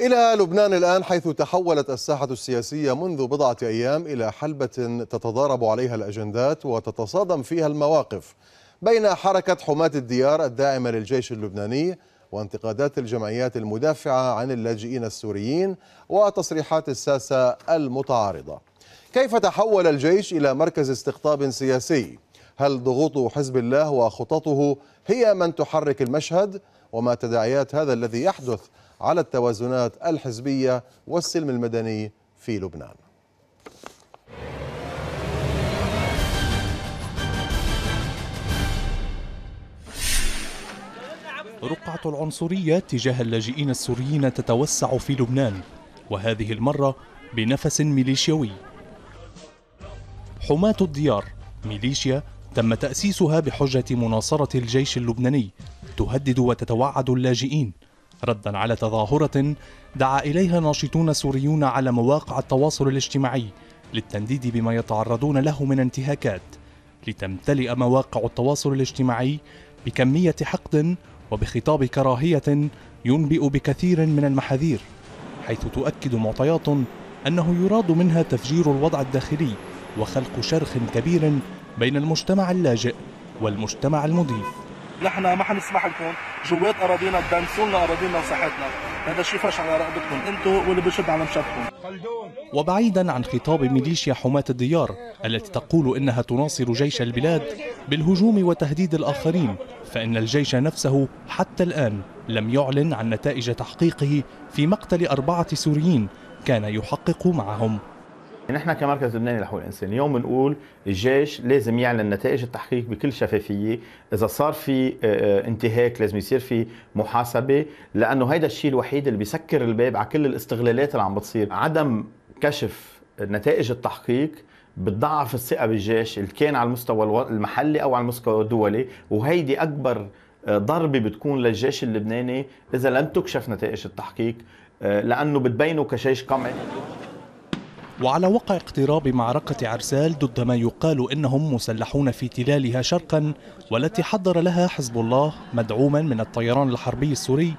إلى لبنان الآن حيث تحولت الساحة السياسية منذ بضعة أيام إلى حلبة تتضارب عليها الأجندات وتتصادم فيها المواقف بين حركة حماة الديار الداعمة للجيش اللبناني وانتقادات الجمعيات المدافعة عن اللاجئين السوريين وتصريحات الساسة المتعارضة كيف تحول الجيش إلى مركز استقطاب سياسي؟ هل ضغوط حزب الله وخططه هي من تحرك المشهد؟ وما تداعيات هذا الذي يحدث على التوازنات الحزبية والسلم المدني في لبنان رقعة العنصرية تجاه اللاجئين السوريين تتوسع في لبنان وهذه المرة بنفس ميليشيوي حماة الديار ميليشيا تم تأسيسها بحجة مناصرة الجيش اللبناني تهدد وتتوعد اللاجئين ردا على تظاهرة دعا إليها ناشطون سوريون على مواقع التواصل الاجتماعي للتنديد بما يتعرضون له من انتهاكات لتمتلئ مواقع التواصل الاجتماعي بكمية حقد وبخطاب كراهية ينبئ بكثير من المحاذير حيث تؤكد معطيات أنه يراد منها تفجير الوضع الداخلي وخلق شرخ كبير بين المجتمع اللاجئ والمجتمع المضيف نحن ما حنسمح لكم جوات اراضينا تدنسوا لنا اراضينا وصحتنا هذا الشيء فش على رقبتكم انتم واللي بشد على مشبكم وبعيدا عن خطاب ميليشيا حماة الديار التي تقول انها تناصر جيش البلاد بالهجوم وتهديد الاخرين فان الجيش نفسه حتى الان لم يعلن عن نتائج تحقيقه في مقتل اربعه سوريين كان يحقق معهم نحن كمركز لبناني لحقوق الانسان اليوم بنقول الجيش لازم يعلن نتائج التحقيق بكل شفافيه اذا صار في آه، آه، انتهاك لازم يصير في محاسبه لانه هيدا الشيء الوحيد اللي بيسكر الباب على كل الاستغلالات اللي عم بتصير عدم كشف نتائج التحقيق بتضعف الثقه بالجيش اللي كان على المستوى المحلي او على المستوى الدولي وهيدي اكبر آه، ضربه بتكون للجيش اللبناني اذا لم تكشف نتائج التحقيق لانه بتبينه كجيش قمعي وعلى وقع اقتراب معركة عرسال ضد ما يقال إنهم مسلحون في تلالها شرقا والتي حضر لها حزب الله مدعوما من الطيران الحربي السوري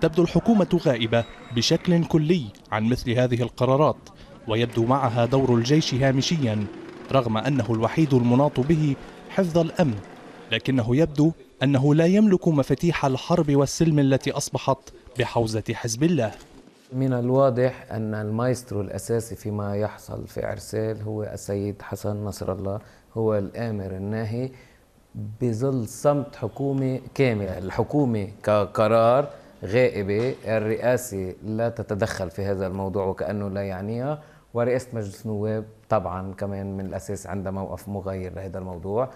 تبدو الحكومة غائبة بشكل كلي عن مثل هذه القرارات ويبدو معها دور الجيش هامشيا رغم أنه الوحيد المناط به حفظ الأمن لكنه يبدو أنه لا يملك مفاتيح الحرب والسلم التي أصبحت بحوزة حزب الله من الواضح أن المايسترو الأساسي فيما يحصل في عرسال هو السيد حسن نصر الله هو الآمر الناهي بظل صمت حكومة كاملة الحكومة كقرار غائبة الرئاسة لا تتدخل في هذا الموضوع وكأنه لا يعنيها ورئاسة مجلس النواب طبعا كمان من الأساس عندها موقف مغير لهذا الموضوع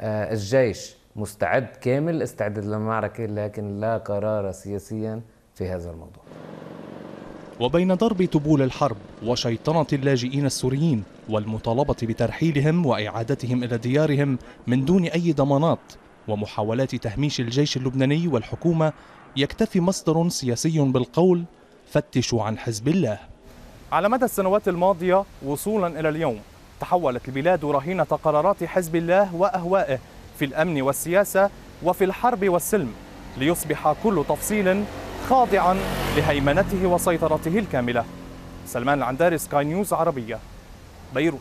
آه، الجيش مستعد كامل استعداد للمعركة لكن لا قرار سياسيا في هذا الموضوع وبين ضرب تبول الحرب وشيطنة اللاجئين السوريين والمطالبة بترحيلهم وإعادتهم إلى ديارهم من دون أي ضمانات ومحاولات تهميش الجيش اللبناني والحكومة يكتفي مصدر سياسي بالقول فتشوا عن حزب الله على مدى السنوات الماضية وصولا إلى اليوم تحولت البلاد رهينة قرارات حزب الله وأهوائه في الأمن والسياسة وفي الحرب والسلم ليصبح كل تفصيل خاضعا لهيمنته وسيطرته الكاملة سلمان العنداري سكاي نيوز عربية بيروت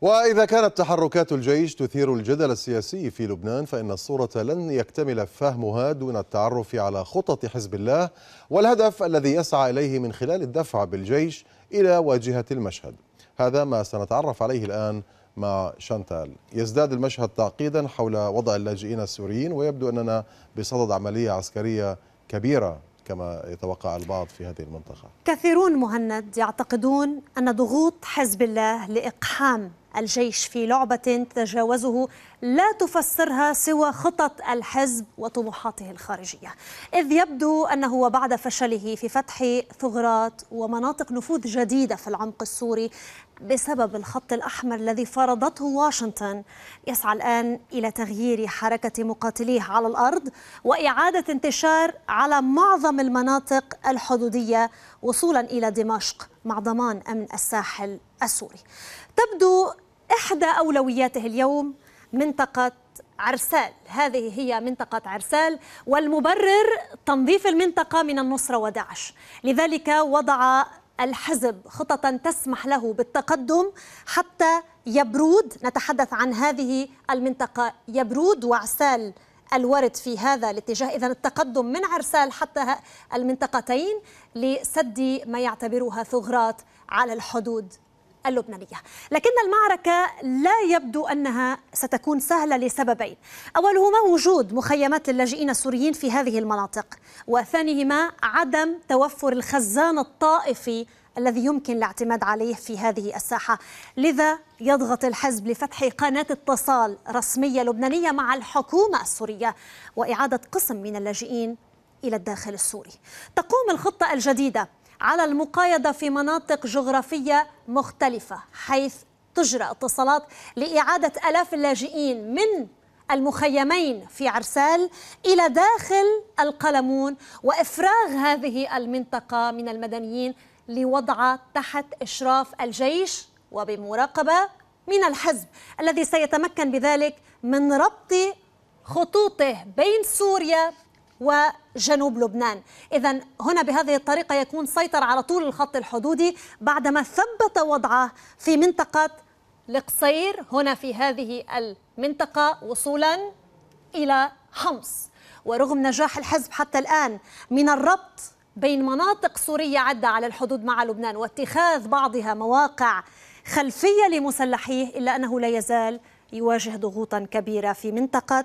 وإذا كانت تحركات الجيش تثير الجدل السياسي في لبنان فإن الصورة لن يكتمل فهمها دون التعرف على خطط حزب الله والهدف الذي يسعى إليه من خلال الدفع بالجيش إلى واجهة المشهد هذا ما سنتعرف عليه الآن مع شانتال يزداد المشهد تعقيدا حول وضع اللاجئين السوريين ويبدو أننا بصدد عملية عسكرية كبيرة كما يتوقع البعض في هذه المنطقة كثيرون مهند يعتقدون أن ضغوط حزب الله لإقحام الجيش في لعبة تجاوزه لا تفسرها سوى خطط الحزب وطموحاته الخارجية إذ يبدو أنه وبعد فشله في فتح ثغرات ومناطق نفوذ جديدة في العمق السوري بسبب الخط الأحمر الذي فرضته واشنطن يسعى الآن إلى تغيير حركة مقاتليه على الأرض وإعادة انتشار على معظم المناطق الحدودية وصولا إلى دمشق مع ضمان أمن الساحل السوري تبدو إحدى أولوياته اليوم منطقة عرسال هذه هي منطقة عرسال والمبرر تنظيف المنطقة من النصرة وداعش لذلك وضع الحزب خططا تسمح له بالتقدم حتى يبرود نتحدث عن هذه المنطقة يبرود وعسال الورد في هذا الاتجاه إذا التقدم من عرسال حتى المنطقتين لسد ما يعتبرها ثغرات على الحدود اللبنانية لكن المعركة لا يبدو أنها ستكون سهلة لسببين أولهما وجود مخيمات للاجئين السوريين في هذه المناطق وثانيهما عدم توفر الخزان الطائفي الذي يمكن الاعتماد عليه في هذه الساحة لذا يضغط الحزب لفتح قناة اتصال رسمية لبنانية مع الحكومة السورية وإعادة قسم من اللاجئين إلى الداخل السوري تقوم الخطة الجديدة على المقايضة في مناطق جغرافية مختلفة حيث تجرى اتصالات لإعادة ألاف اللاجئين من المخيمين في عرسال إلى داخل القلمون وإفراغ هذه المنطقة من المدنيين لوضع تحت إشراف الجيش وبمراقبة من الحزب الذي سيتمكن بذلك من ربط خطوطه بين سوريا وجنوب لبنان إذا هنا بهذه الطريقة يكون سيطر على طول الخط الحدودي بعدما ثبت وضعه في منطقة القصير هنا في هذه المنطقة وصولا إلى حمص ورغم نجاح الحزب حتى الآن من الربط بين مناطق سورية عدة على الحدود مع لبنان واتخاذ بعضها مواقع خلفية لمسلحيه إلا أنه لا يزال يواجه ضغوطا كبيرة في منطقة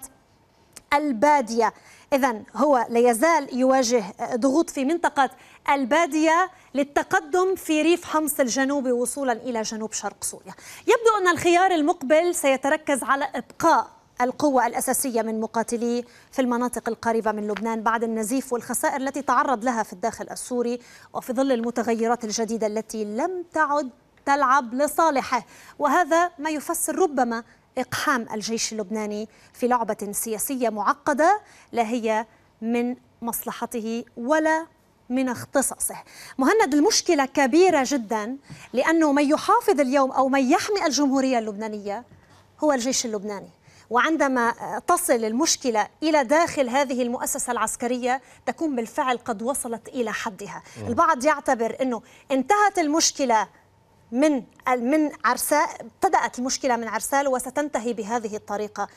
البادية إذا هو لا يزال يواجه ضغوط في منطقة البادية للتقدم في ريف حمص الجنوبي وصولا إلى جنوب شرق سوريا يبدو أن الخيار المقبل سيتركز على إبقاء القوة الأساسية من مقاتلي في المناطق القريبة من لبنان بعد النزيف والخسائر التي تعرض لها في الداخل السوري وفي ظل المتغيرات الجديدة التي لم تعد تلعب لصالحه وهذا ما يفسر ربما إقحام الجيش اللبناني في لعبة سياسية معقدة لا هي من مصلحته ولا من اختصاصه مهند المشكلة كبيرة جدا لأنه من يحافظ اليوم أو من يحمي الجمهورية اللبنانية هو الجيش اللبناني وعندما تصل المشكلة إلى داخل هذه المؤسسة العسكرية تكون بالفعل قد وصلت إلى حدها البعض يعتبر أنه انتهت المشكلة من من عرساء ابتدأت المشكلة من عرسال وستنتهي بهذه الطريقة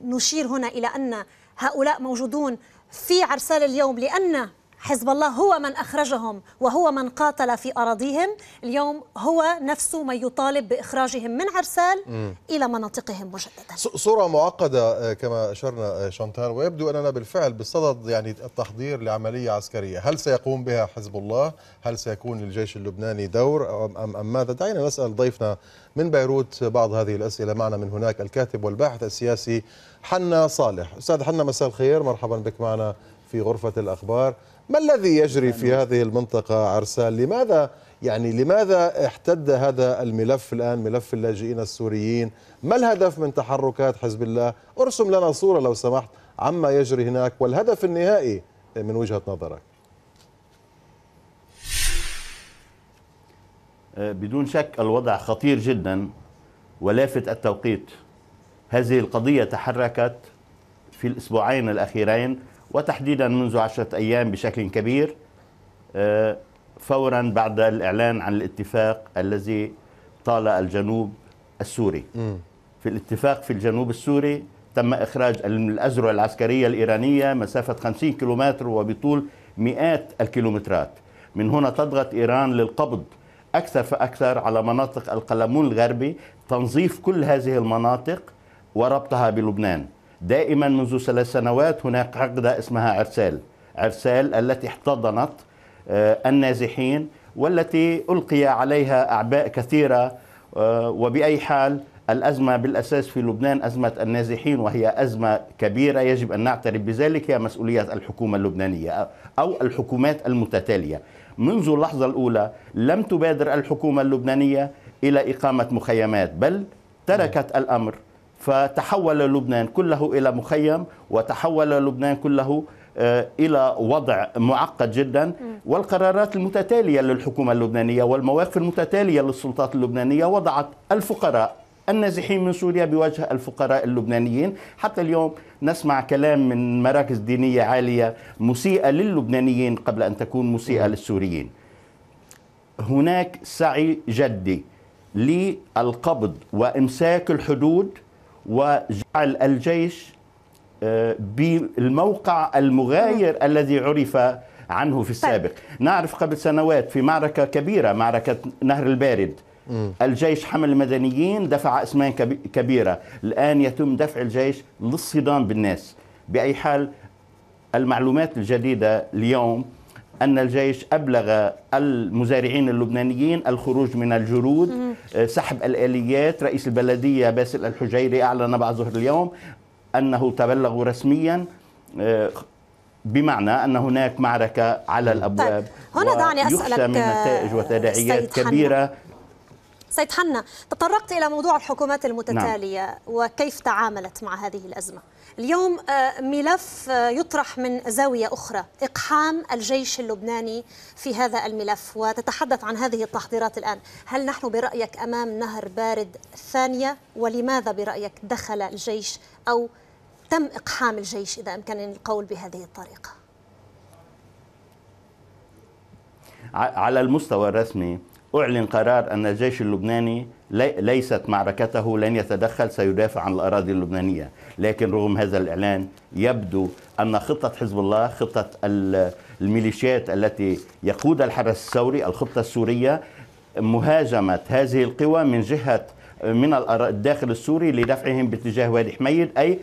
نشير هنا إلى أن هؤلاء موجودون في عرسال اليوم لأن حزب الله هو من أخرجهم وهو من قاتل في أراضيهم اليوم هو نفسه من يطالب بإخراجهم من عرسال م. إلى مناطقهم مجددا صورة معقدة آه، كما أشرنا آه، شانتان ويبدو أننا بالفعل بصدد يعني التحضير لعملية عسكرية هل سيقوم بها حزب الله؟ هل سيكون للجيش اللبناني دور أم, أم ماذا؟ دعينا نسأل ضيفنا من بيروت بعض هذه الأسئلة معنا من هناك الكاتب والباحث السياسي حنا صالح أستاذ حنا مساء الخير مرحبا بك معنا في غرفة الأخبار ما الذي يجري في هذه المنطقة عرسال لماذا يعني لماذا احتد هذا الملف الآن ملف اللاجئين السوريين ما الهدف من تحركات حزب الله ارسم لنا صورة لو سمحت عما يجري هناك والهدف النهائي من وجهة نظرك أه، بدون شك الوضع خطير جدا ولافت التوقيت هذه القضية تحركت في الأسبوعين الأخيرين وتحديدا منذ عشرة أيام بشكل كبير آه، فورا بعد الإعلان عن الاتفاق الذي طال الجنوب السوري في الاتفاق في الجنوب السوري تم إخراج الأذرع العسكرية الإيرانية مسافة 50 كيلومتر وبطول مئات الكيلومترات من هنا تضغط إيران للقبض أكثر فأكثر على مناطق القلمون الغربي تنظيف كل هذه المناطق وربطها بلبنان دائما منذ ثلاث سنوات هناك عقدة اسمها عرسال عرسال التي احتضنت آه، النازحين والتي ألقي عليها أعباء كثيرة آه، وبأي حال الأزمة بالأساس في لبنان أزمة النازحين وهي أزمة كبيرة يجب أن نعترف بذلك هي مسؤولية الحكومة اللبنانية أو الحكومات المتتالية منذ اللحظة الأولى لم تبادر الحكومة اللبنانية إلى إقامة مخيمات بل تركت الأمر فتحول لبنان كله إلى مخيم وتحول لبنان كله آه، الى وضع معقد جدا والقرارات المتتاليه للحكومه اللبنانيه والمواقف المتتاليه للسلطات اللبنانيه وضعت الفقراء النازحين من سوريا بوجه الفقراء اللبنانيين حتى اليوم نسمع كلام من مراكز دينيه عاليه مسيئه للبنانيين قبل ان تكون مسيئه للسوريين هناك سعي جدي للقبض وامساك الحدود وجعل الجيش آه، بالموقع المغاير الذي عرف عنه في طيب. السابق نعرف قبل سنوات في معركة كبيرة معركة نهر البارد الجيش حمل المدنيين دفع أسمان كبيرة الآن يتم دفع الجيش للصدام بالناس بأي حال المعلومات الجديدة اليوم أن الجيش أبلغ المزارعين اللبنانيين الخروج من الجرود آه، سحب الآليات رئيس البلدية باسل الحجيري أعلن بعد ظهر اليوم أنه تبلغ رسميا آه، بمعنى ان هناك معركه على طيب، الابواب طيب. هنا دعني اسالك من نتائج آه، وتداعيات كبيره سيد حنا تطرقت إلى موضوع الحكومات المتتالية نعم. وكيف تعاملت مع هذه الأزمة اليوم آه، ملف آه، يطرح من زاوية أخرى إقحام الجيش اللبناني في هذا الملف وتتحدث عن هذه التحضيرات الآن هل نحن برأيك أمام نهر بارد ثانية ولماذا برأيك دخل الجيش أو تم إقحام الجيش إذا أمكنني القول بهذه الطريقة على المستوى الرسمي أعلن قرار أن الجيش اللبناني ليست معركته لن يتدخل سيدافع عن الأراضي اللبنانية لكن رغم هذا الإعلان يبدو أن خطة حزب الله خطة الميليشيات التي يقودها الحرس الثوري الخطة السورية مهاجمة هذه القوى من جهة من الداخل السوري لدفعهم باتجاه وادي حميد أي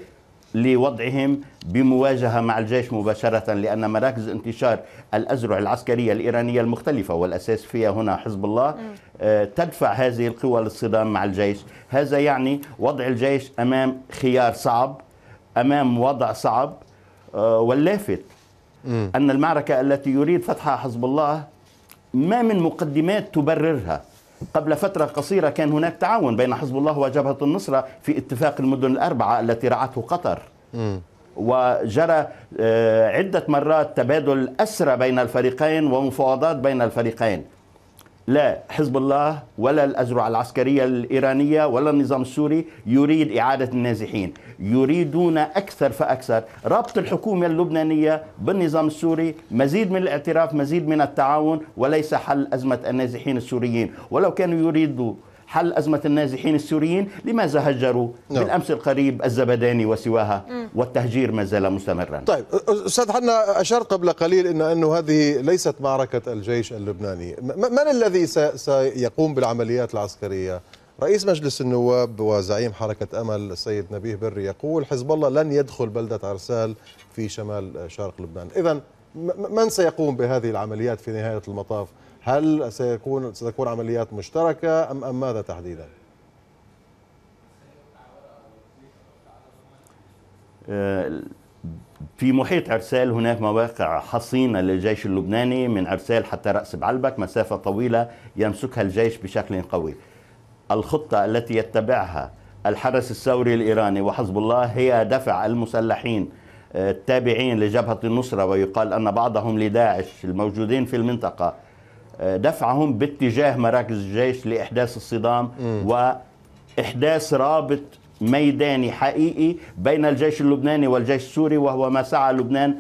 لوضعهم بمواجهة مع الجيش مباشرة لأن مراكز انتشار الأزرع العسكرية الإيرانية المختلفة والأساس فيها هنا حزب الله آه، تدفع هذه القوى للصدام مع الجيش هذا يعني وضع الجيش أمام خيار صعب أمام وضع صعب آه، واللافت أن المعركة التي يريد فتحها حزب الله ما من مقدمات تبررها قبل فترة قصيرة كان هناك تعاون بين حزب الله وجبهة النصرة في اتفاق المدن الأربعة التي رعته قطر وجرى آه، عدة مرات تبادل أسرى بين الفريقين ومفاوضات بين الفريقين لا حزب الله ولا الأزرع العسكرية الإيرانية ولا النظام السوري يريد إعادة النازحين يريدون أكثر فأكثر ربط الحكومة اللبنانية بالنظام السوري مزيد من الاعتراف مزيد من التعاون وليس حل أزمة النازحين السوريين ولو كانوا يريدوا حل أزمة النازحين السوريين لماذا هجروا نعم. بالأمس القريب الزبداني وسواها والتهجير ما زال مستمرا طيب أستاذ حنا أشرت قبل قليل إن أنه هذه ليست معركة الجيش اللبناني من الذي سيقوم بالعمليات العسكرية؟ رئيس مجلس النواب وزعيم حركة أمل السيد نبيه بري يقول حزب الله لن يدخل بلدة عرسال في شمال شرق لبنان إذا من سيقوم بهذه العمليات في نهاية المطاف؟ هل سيكون ستكون عمليات مشتركة أم أم ماذا تحديدا؟ في محيط عرسال هناك مواقع حصينة للجيش اللبناني من عرسال حتى رأس بعلبك مسافة طويلة يمسكها الجيش بشكل قوي الخطة التي يتبعها الحرس الثوري الإيراني وحزب الله هي دفع المسلحين آه، التابعين لجبهة النصرة ويقال أن بعضهم لداعش الموجودين في المنطقة دفعهم باتجاه مراكز الجيش لإحداث الصدام وإحداث رابط ميداني حقيقي بين الجيش اللبناني والجيش السوري وهو ما سعى لبنان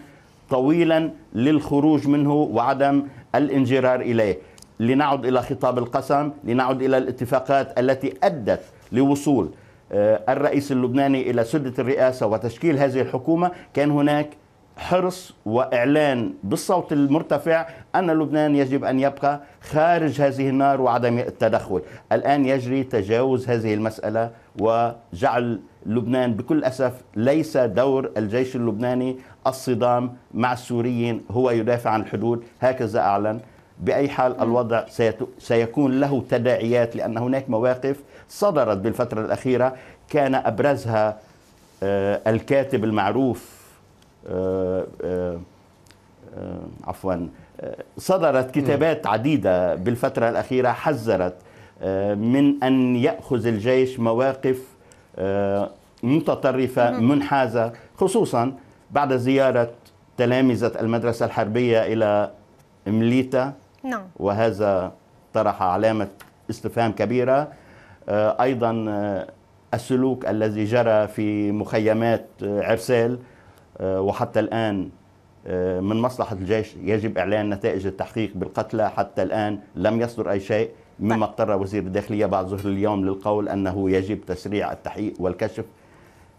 طويلا للخروج منه وعدم الانجرار إليه لنعد إلى خطاب القسم لنعد إلى الاتفاقات التي أدت لوصول آه، الرئيس اللبناني إلى سدة الرئاسة وتشكيل هذه الحكومة كان هناك حرص واعلان بالصوت المرتفع ان لبنان يجب ان يبقى خارج هذه النار وعدم التدخل، الان يجري تجاوز هذه المساله وجعل لبنان بكل اسف ليس دور الجيش اللبناني الصدام مع السوريين هو يدافع عن الحدود هكذا اعلن باي حال نعم. الوضع سيكون له تداعيات لان هناك مواقف صدرت بالفتره الاخيره كان ابرزها آه، الكاتب المعروف آه، آه، آه، عفوا صدرت كتابات عديدة بالفترة الأخيرة حذرت من أن يأخذ الجيش مواقف متطرفة منحازة خصوصا بعد زيارة تلامذة المدرسة الحربية إلى مليتا نعم وهذا طرح علامة استفهام كبيرة أيضا السلوك الذي جرى في مخيمات عرسال آه، وحتى الآن آه، من مصلحة الجيش يجب إعلان نتائج التحقيق بالقتلى حتى الآن لم يصدر أي شيء مما طيب. اضطر وزير الداخلية بعد ظهر اليوم للقول أنه يجب تسريع التحقيق والكشف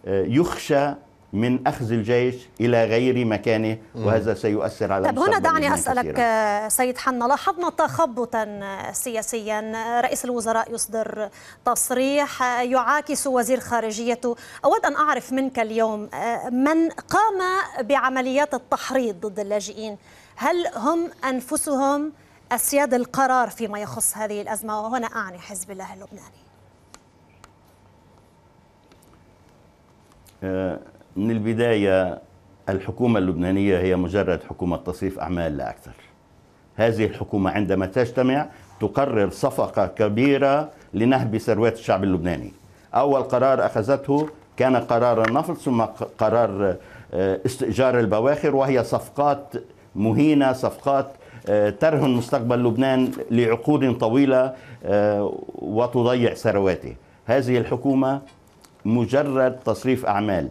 آه، يخشى من أخذ الجيش إلى غير مكانه وهذا سيؤثر على طب هنا دعني أسألك كثيرة. آه، سيد حنا لاحظنا تخبطا آه، سياسيا آه، رئيس الوزراء يصدر تصريح يعاكس وزير خارجيته أود أن أعرف منك اليوم من قام بعمليات التحريض ضد اللاجئين هل هم أنفسهم أسياد القرار فيما يخص هذه الأزمة وهنا أعني حزب الله اللبناني أه من البداية الحكومة اللبنانية هي مجرد حكومة تصريف أعمال لا أكثر هذه الحكومة عندما تجتمع تقرر صفقة كبيرة لنهب ثروات الشعب اللبناني أول قرار أخذته كان قرار النفط ثم قرار آه، استئجار البواخر وهي صفقات مهينة صفقات آه، ترهن مستقبل لبنان لعقود طويلة آه، وتضيع ثرواته هذه الحكومة مجرد تصريف أعمال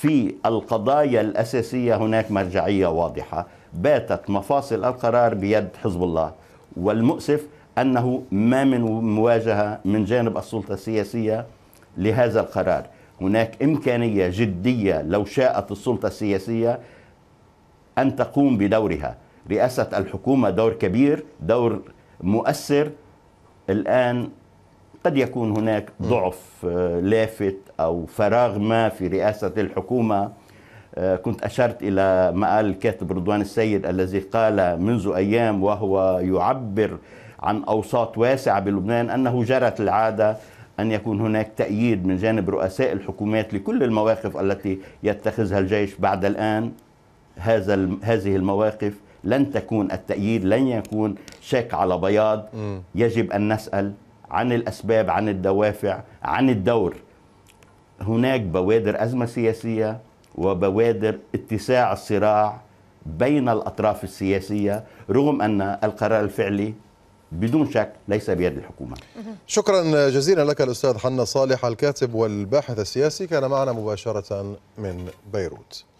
في القضايا الأساسية هناك مرجعية واضحة باتت مفاصل القرار بيد حزب الله والمؤسف أنه ما من مواجهة من جانب السلطة السياسية لهذا القرار هناك إمكانية جدية لو شاءت السلطة السياسية أن تقوم بدورها رئاسة الحكومة دور كبير دور مؤثر الآن قد يكون هناك ضعف آه، لافت أو فراغ ما في رئاسة الحكومة آه، كنت أشرت إلى ما قال الكاتب رضوان السيد الذي قال منذ أيام وهو يعبر عن أوساط واسعة بلبنان أنه جرت العادة أن يكون هناك تأييد من جانب رؤساء الحكومات لكل المواقف التي يتخذها الجيش بعد الآن هذا هذه المواقف لن تكون التأييد لن يكون شك على بياض يجب أن نسأل عن الأسباب عن الدوافع عن الدور هناك بوادر أزمة سياسية وبوادر اتساع الصراع بين الأطراف السياسية رغم أن القرار الفعلي بدون شك ليس بيد الحكومة شكرا جزيلا لك الأستاذ حنا صالح الكاتب والباحث السياسي كان معنا مباشرة من بيروت